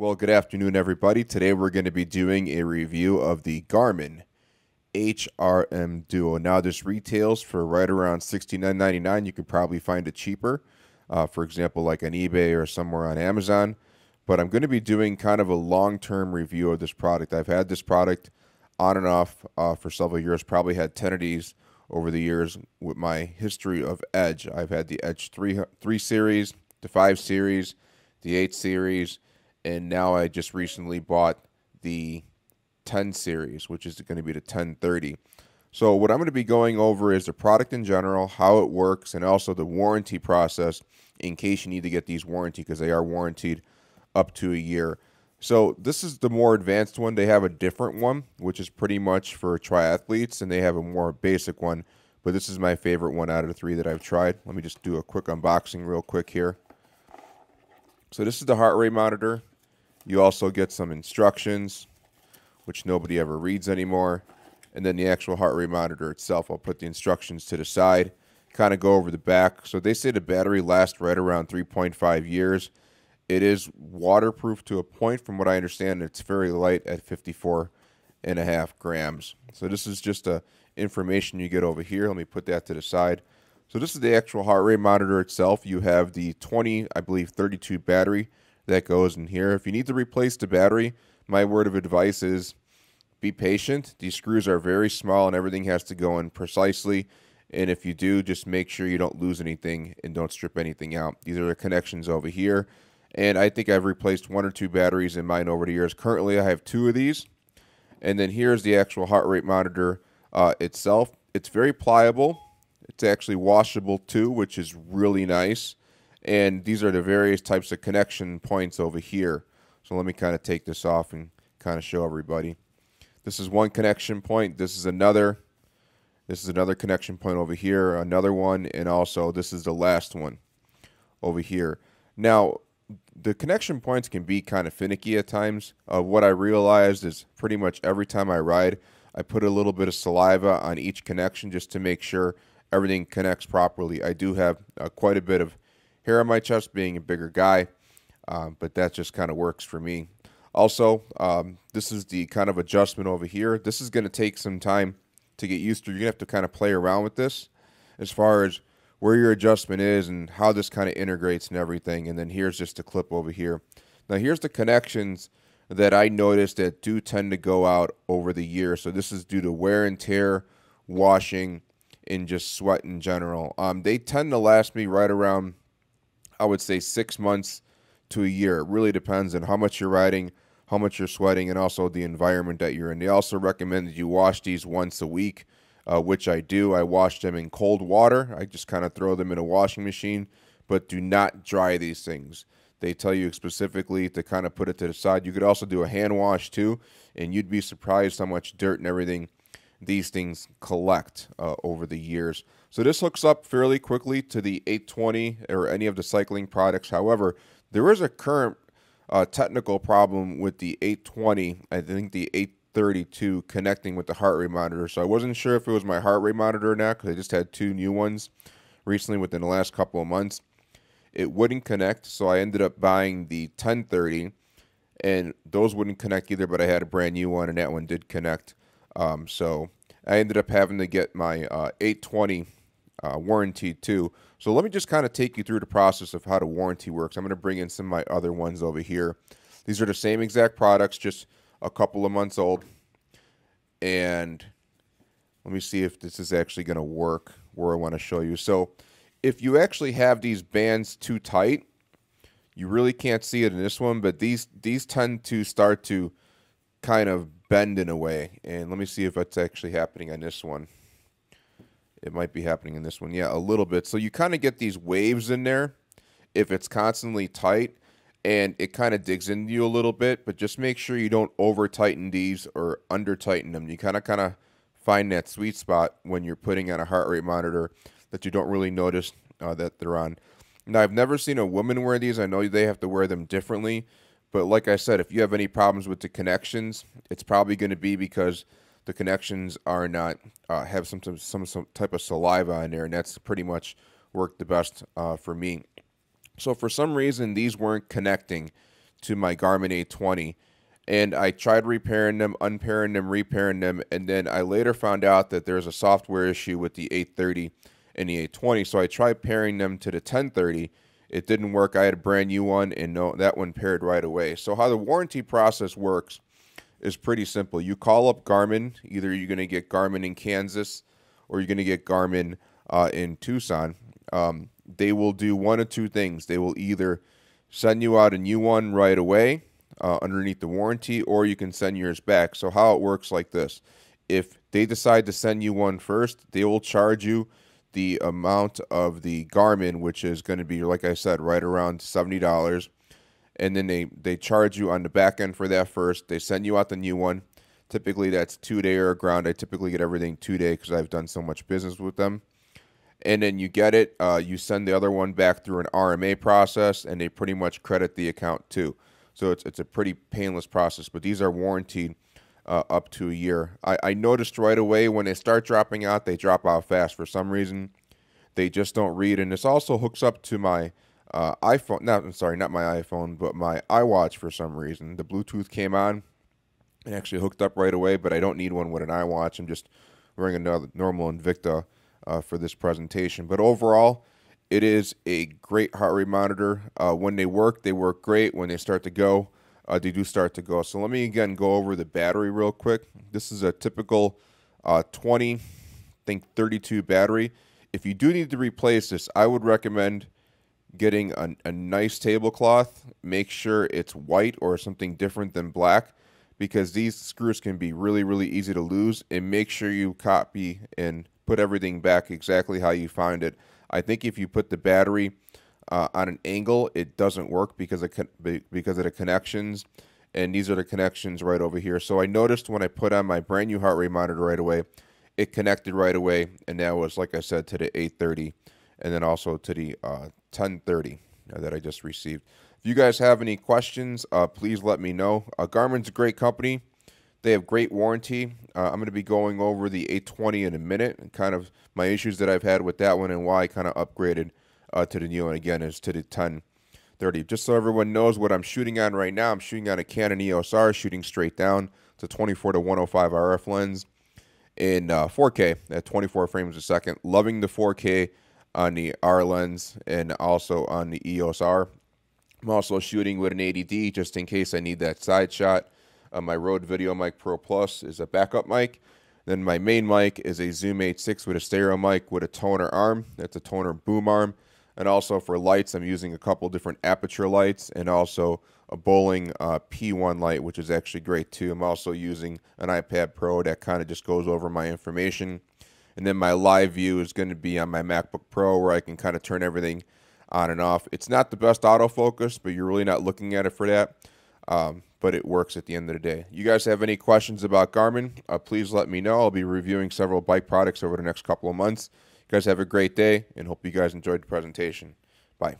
Well, good afternoon, everybody. Today we're going to be doing a review of the Garmin HRM Duo. Now, this retails for right around $69.99. You could probably find it cheaper, uh, for example, like on eBay or somewhere on Amazon. But I'm going to be doing kind of a long term review of this product. I've had this product on and off uh, for several years, probably had 10 of these over the years with my history of Edge. I've had the Edge 3, 3 series, the 5 series, the 8 series and now I just recently bought the 10 series, which is going to be the 1030. So what I'm going to be going over is the product in general, how it works, and also the warranty process in case you need to get these warranty because they are warranted up to a year. So this is the more advanced one. They have a different one, which is pretty much for triathletes, and they have a more basic one. But this is my favorite one out of the three that I've tried. Let me just do a quick unboxing real quick here. So this is the heart rate monitor. You also get some instructions, which nobody ever reads anymore. And then the actual heart rate monitor itself, I'll put the instructions to the side, kind of go over the back. So they say the battery lasts right around 3.5 years. It is waterproof to a point, from what I understand. It's very light at 54 and a half grams. So this is just a information you get over here. Let me put that to the side. So this is the actual heart rate monitor itself. You have the 20, I believe, 32 battery, that goes in here. If you need to replace the battery, my word of advice is be patient. These screws are very small and everything has to go in precisely. And if you do, just make sure you don't lose anything and don't strip anything out. These are the connections over here. And I think I've replaced one or two batteries in mine over the years. Currently, I have two of these. And then here's the actual heart rate monitor uh, itself. It's very pliable. It's actually washable too, which is really nice. And these are the various types of connection points over here. So let me kind of take this off and kind of show everybody. This is one connection point. This is another. This is another connection point over here, another one, and also this is the last one over here. Now, the connection points can be kind of finicky at times. Uh, what I realized is pretty much every time I ride, I put a little bit of saliva on each connection just to make sure everything connects properly. I do have uh, quite a bit of hair on my chest, being a bigger guy. Um, but that just kind of works for me. Also, um, this is the kind of adjustment over here. This is going to take some time to get used to. You're going to have to kind of play around with this as far as where your adjustment is and how this kind of integrates and everything. And then here's just a clip over here. Now, here's the connections that I noticed that do tend to go out over the year. So this is due to wear and tear, washing, and just sweat in general. Um, they tend to last me right around I would say six months to a year. It really depends on how much you're riding, how much you're sweating, and also the environment that you're in. They also recommend that you wash these once a week, uh, which I do. I wash them in cold water. I just kind of throw them in a washing machine, but do not dry these things. They tell you specifically to kind of put it to the side. You could also do a hand wash too, and you'd be surprised how much dirt and everything – these things collect uh, over the years. So this hooks up fairly quickly to the 820 or any of the cycling products. However, there is a current uh, technical problem with the 820. I think the 832 connecting with the heart rate monitor. So I wasn't sure if it was my heart rate monitor or not because I just had two new ones recently within the last couple of months. It wouldn't connect, so I ended up buying the 1030, and those wouldn't connect either. But I had a brand new one, and that one did connect. Um, so I ended up having to get my uh, 820 uh, warranty too. So let me just kind of take you through the process of how the warranty works. I'm going to bring in some of my other ones over here. These are the same exact products, just a couple of months old. And let me see if this is actually going to work where I want to show you. So if you actually have these bands too tight, you really can't see it in this one, but these these tend to start to kind of bend in a way. And let me see if that's actually happening on this one. It might be happening in this one. Yeah, a little bit. So you kind of get these waves in there if it's constantly tight and it kind of digs into you a little bit, but just make sure you don't over tighten these or under tighten them. You kind of kind of find that sweet spot when you're putting on a heart rate monitor that you don't really notice uh, that they're on. Now, I've never seen a woman wear these. I know they have to wear them differently but like I said, if you have any problems with the connections, it's probably going to be because the connections are not uh, have some, some some type of saliva in there, and that's pretty much worked the best uh, for me. So for some reason, these weren't connecting to my Garmin A20, and I tried repairing them, unpairing them, repairing them, and then I later found out that there's a software issue with the 830 and the 820. So I tried pairing them to the 1030 it didn't work. I had a brand new one, and no, that one paired right away. So how the warranty process works is pretty simple. You call up Garmin. Either you're going to get Garmin in Kansas, or you're going to get Garmin uh, in Tucson. Um, they will do one of two things. They will either send you out a new one right away uh, underneath the warranty, or you can send yours back. So how it works like this: if they decide to send you one first, they will charge you the amount of the Garmin, which is going to be, like I said, right around seventy dollars, and then they they charge you on the back end for that first. They send you out the new one. Typically, that's two day or ground. I typically get everything two day because I've done so much business with them. And then you get it. Uh, you send the other one back through an RMA process, and they pretty much credit the account too. So it's it's a pretty painless process. But these are warranted uh, up to a year. I, I noticed right away when they start dropping out, they drop out fast for some reason. They just don't read, and this also hooks up to my uh, iPhone. Not I'm sorry, not my iPhone, but my iWatch for some reason. The Bluetooth came on and actually hooked up right away, but I don't need one with an iWatch. I'm just wearing another normal Invicta uh, for this presentation. But overall, it is a great heart rate monitor. Uh, when they work, they work great. When they start to go, uh, they do start to go. So let me again go over the battery real quick. This is a typical uh, 20, I think 32 battery. If you do need to replace this, I would recommend getting a, a nice tablecloth. Make sure it's white or something different than black because these screws can be really, really easy to lose. And make sure you copy and put everything back exactly how you find it. I think if you put the battery uh, on an angle, it doesn't work because it because of the connections. And these are the connections right over here. So I noticed when I put on my brand new heart rate monitor right away, it connected right away. And that was, like I said, to the 830 and then also to the uh, 1030 that I just received. If you guys have any questions, uh, please let me know. Uh, Garmin's a great company. They have great warranty. Uh, I'm going to be going over the 820 in a minute and kind of my issues that I've had with that one and why I kind of upgraded uh, to the new and again is to the 1030. Just so everyone knows what I'm shooting on right now, I'm shooting on a Canon EOS R, shooting straight down to 24 to 105 RF lens in uh, 4K at 24 frames a second. Loving the 4K on the R lens and also on the EOS R. I'm also shooting with an 80D just in case I need that side shot. Uh, my Rode Video Mic Pro Plus is a backup mic. Then my main mic is a Zoom H6 with a stereo mic with a toner arm. That's a toner boom arm. And also for lights, I'm using a couple different aperture lights and also a bowling uh, P1 light, which is actually great too. I'm also using an iPad Pro that kind of just goes over my information. And then my live view is going to be on my MacBook Pro where I can kind of turn everything on and off. It's not the best autofocus, but you're really not looking at it for that. Um, but it works at the end of the day. You guys have any questions about Garmin? Uh, please let me know. I'll be reviewing several bike products over the next couple of months guys have a great day and hope you guys enjoyed the presentation. Bye.